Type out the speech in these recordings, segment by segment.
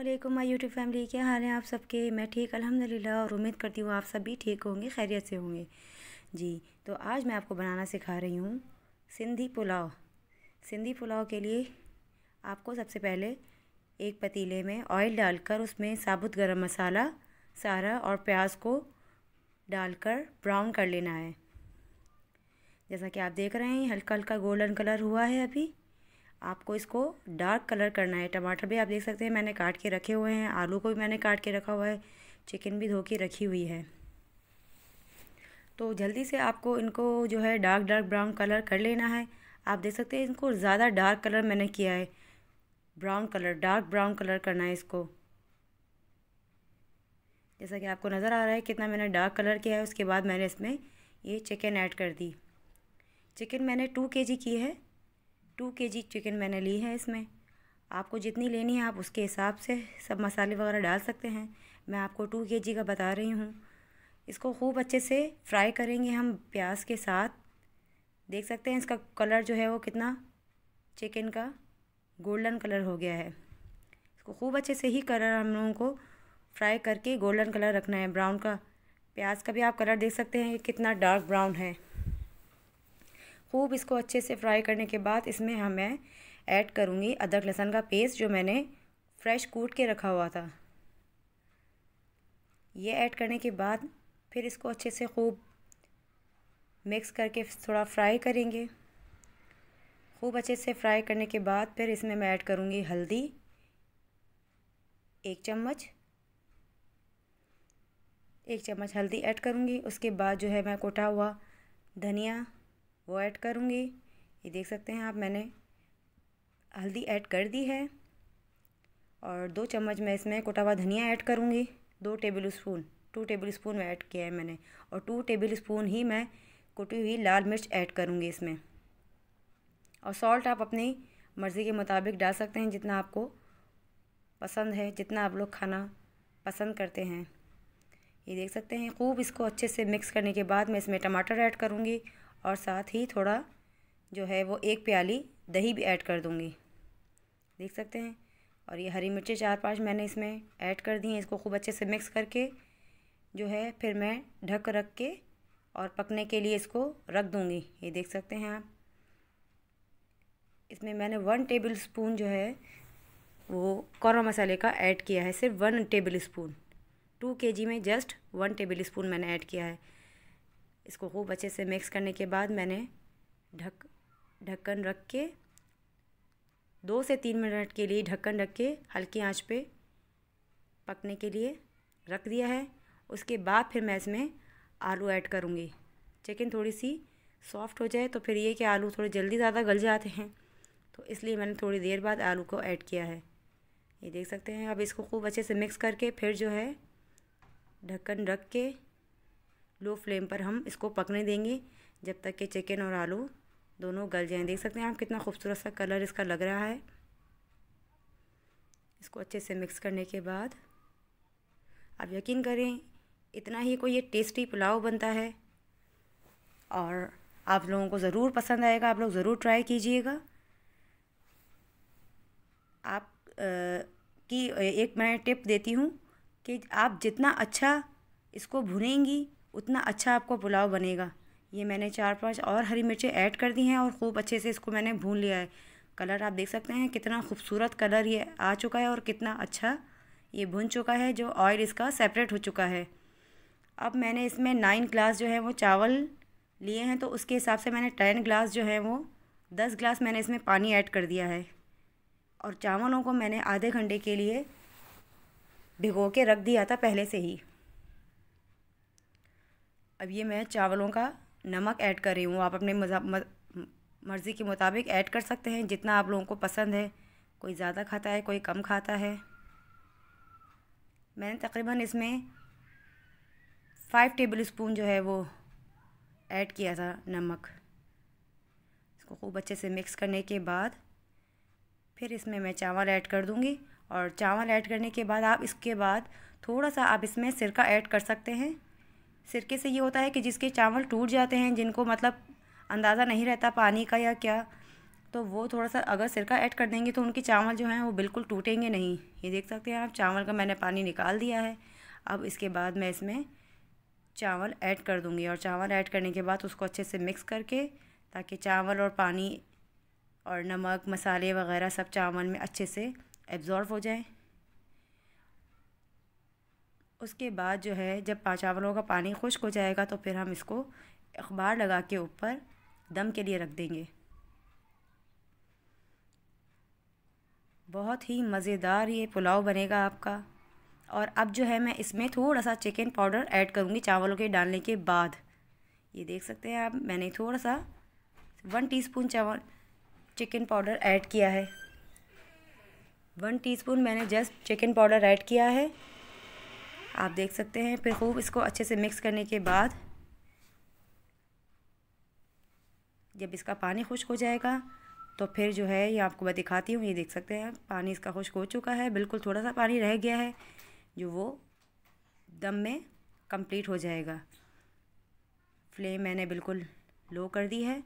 अल्लाम my YouTube family क्या हाल है आप सबके मैं ठीक अल्हम्दुलिल्लाह और उम्मीद करती हूँ आप सब भी ठीक होंगे खैरियत से होंगे जी तो आज मैं आपको बनाना सिखा रही हूँ सिंधी पुलाव सिंधी पुलाव के लिए आपको सबसे पहले एक पतीले में ऑयल डालकर उसमें साबुत गरम मसाला सारा और प्याज को डालकर ब्राउन कर लेना है जैसा कि आप देख रहे हैं हल्का हल्का गोल्डन कलर हुआ है अभी आपको इसको डार्क कलर करना है टमाटर भी आप देख सकते हैं मैंने काट के रखे हुए हैं आलू को भी मैंने काट के रखा हुआ है चिकन भी धो के रखी हुई है तो जल्दी से आपको इनको जो है डार्क डार्क ब्राउन कलर कर लेना है आप देख सकते हैं इनको ज़्यादा डार्क कलर मैंने किया है brown colour dark brown colour करना है इसको जैसा कि आपको नज़र आ रहा है कितना मैंने डार्क कलर किया है उसके बाद मैंने इसमें ये चिकन ऐड कर दी चिकन मैंने टू के जी की है टू के जी चिकन मैंने ली है इसमें आपको जितनी लेनी है आप उसके हिसाब से सब मसाले वगैरह डाल सकते हैं मैं आपको टू के जी का बता रही हूँ इसको खूब अच्छे से फ्राई करेंगे हम प्याज के साथ देख सकते हैं इसका कलर जो है वो कितना चिकन का गोल्डन कलर हो गया है इसको खूब अच्छे से ही कलर हम लोगों को फ्राई करके गोल्डन कलर रखना है ब्राउन का प्याज का भी आप कलर देख सकते हैं कितना डार्क ब्राउन है खूब इसको अच्छे से फ्राई करने के बाद इसमें हमें हाँ ऐड करूँगी अदरक लहसुन का पेस्ट जो मैंने फ्रेश कूट के रखा हुआ था ये ऐड करने के बाद फिर इसको अच्छे से खूब मिक्स करके थोड़ा फ्राई करेंगे खूब अच्छे से फ्राई करने के बाद फिर इसमें मैं ऐड करूँगी हल्दी एक चम्मच एक चम्मच हल्दी ऐड करूँगी उसके बाद जो है मैं कोटा हुआ धनिया वो ऐड करूँगी ये देख सकते हैं आप मैंने हल्दी ऐड कर दी है और दो चम्मच मैं इसमें हुआ धनिया ऐड करूँगी दो tablespoon two tablespoon में ऐड किया है मैंने और टू टेबल स्पून ही मैं कुटी हुई लाल मिर्च ऐड करूँगी इसमें और सॉल्ट आप अपनी मर्ज़ी के मुताबिक डाल सकते हैं जितना आपको पसंद है जितना आप लोग खाना पसंद करते हैं ये देख सकते हैं खूब इसको अच्छे से मिक्स करने के बाद मैं इसमें टमाटर ऐड करूँगी और साथ ही थोड़ा जो है वो एक प्याली दही भी ऐड कर दूँगी देख सकते हैं और ये हरी मिर्ची चार पांच मैंने इसमें ऐड कर दी हैं इसको खूब अच्छे से मिक्स करके जो है फिर मैं ढक रख के और पकने के लिए इसको रख दूँगी ये देख सकते हैं आप इसमें मैंने वन टेबल स्पून जो है वो कौरमा मसाले का ऐड किया है सिर्फ one tablespoon to K G में जस्ट वन टेबल स्पून मैंने ऐड किया है इसको खूब अच्छे से मिक्स करने के बाद मैंने ढक ढक्कन रख के दो से तीन मिनट के लिए ढक्कन रख के हल्की आंच पे पकने के लिए रख दिया है उसके बाद फिर मैं इसमें आलू ऐड करूँगी चिकन थोड़ी सी सॉफ्ट हो जाए तो फिर ये कि आलू थोड़े जल्दी ज़्यादा गल जाते हैं तो इसलिए मैंने थोड़ी देर बाद आलू को ऐड किया है ये देख सकते हैं अब इसको खूब अच्छे से मिक्स करके फिर जो है ढक्कन रख के लो फ्लेम पर हम इसको पकने देंगे जब तक कि चिकन और आलू दोनों गल जाएं देख सकते हैं आप कितना खूबसूरत सा कलर इसका लग रहा है इसको अच्छे से मिक्स करने के बाद आप यकीन करें इतना ही कोई ये टेस्टी पुलाव बनता है और आप लोगों को ज़रूर पसंद आएगा आप लोग ज़रूर ट्राई कीजिएगा आप आ, की एक मैं टिप देती हूँ कि आप जितना अच्छा इसको भुनेंगी उतना अच्छा आपको पुलाव बनेगा ये मैंने चार पांच और हरी मिर्चें ऐड कर दी हैं और ख़ूब अच्छे से इसको मैंने भून लिया है कलर आप देख सकते हैं कितना खूबसूरत कलर ये आ चुका है और कितना अच्छा ये भुन चुका है जो ऑयल इसका सेपरेट हो चुका है अब मैंने इसमें नाइन ग्लास जो है वो चावल लिए हैं तो उसके हिसाब से मैंने टेन ग्लास जो है वो दस ग्लास मैंने इसमें पानी ऐड कर दिया है और चावलों को मैंने आधे घंटे के लिए भिगो के रख दिया था पहले से ही अब ये मैं चावलों का नमक ऐड कर रही हूँ आप अपने मजा मर्ज़ी के मुताबिक ऐड कर सकते हैं जितना आप लोगों को पसंद है कोई ज़्यादा खाता है कोई कम खाता है मैंने तकरीबन इसमें फ़ाइव टेबल स्पून जो है वो ऐड किया था नमक इसको खूब अच्छे से मिक्स करने के बाद फिर इसमें मैं चावल ऐड कर दूँगी और चावल ऐड करने के बाद आप इसके बाद थोड़ा सा आप इसमें सिरका ऐड कर सकते हैं सिरके से ये होता है कि जिसके चावल टूट जाते हैं जिनको मतलब अंदाज़ा नहीं रहता पानी का या क्या तो वो थोड़ा सा अगर सिरका ऐड कर देंगे तो उनके चावल जो हैं वो बिल्कुल टूटेंगे नहीं ये देख सकते हैं आप चावल का मैंने पानी निकाल दिया है अब इसके बाद मैं इसमें चावल ऐड कर दूँगी और चावल ऐड करने के बाद उसको अच्छे से मिक्स करके ताकि चावल और पानी और नमक मसाले वगैरह सब चावल में अच्छे से एब्ज़ॉर्व हो जाएँ उसके बाद जो है जब चावलों का पानी खुश्क हो जाएगा तो फिर हम इसको अखबार लगा के ऊपर दम के लिए रख देंगे बहुत ही मज़ेदार ये पुलाव बनेगा आपका और अब जो है मैं इसमें थोड़ा सा चिकन पाउडर ऐड करूँगी चावलों के डालने के बाद ये देख सकते हैं आप मैंने थोड़ा सा वन टीस्पून चावल चिकन पाउडर ऐड किया है वन टीस्पून मैंने जस्ट चिकन पाउडर ऐड किया है आप देख सकते हैं फिर खूब इसको अच्छे से मिक्स करने के बाद जब इसका पानी खुश्क हो जाएगा तो फिर जो है ये आपको मैं दिखाती हूँ ये देख सकते हैं पानी इसका खुश्क हो चुका है बिल्कुल थोड़ा सा पानी रह गया है जो वो दम में कंप्लीट हो जाएगा फ्लेम मैंने बिल्कुल लो कर दी है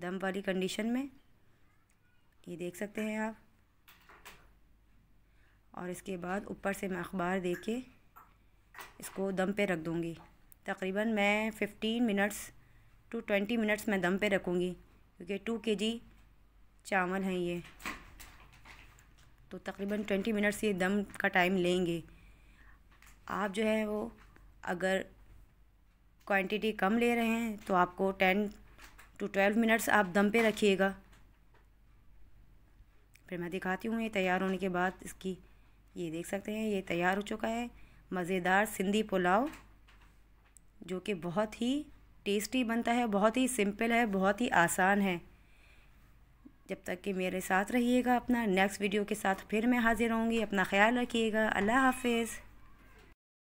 दम वाली कंडीशन में ये देख सकते हैं आप और इसके बाद ऊपर से मैं अखबार दे के इसको दम पे रख दूँगी तकरीबन मैं fifteen minutes to twenty minutes मैं दम पे रखूँगी क्योंकि टू के जी चावल हैं ये तो तकरीबन ट्वेंटी मिनट्स ये दम का टाइम लेंगे आप जो है वो अगर क्वांटिटी कम ले रहे हैं तो आपको टेन टू ट्वेल्व मिनट्स आप दम पे रखिएगा फिर मैं दिखाती हूँ ये तैयार होने के बाद इसकी ये देख सकते हैं ये तैयार हो चुका है मज़ेदार सिंधी पुलाव जो कि बहुत ही टेस्टी बनता है बहुत ही सिंपल है बहुत ही आसान है जब तक कि मेरे साथ रहिएगा अपना नेक्स्ट वीडियो के साथ फिर मैं हाज़िर होंगी अपना ख्याल रखिएगा अल्लाह हाफिज़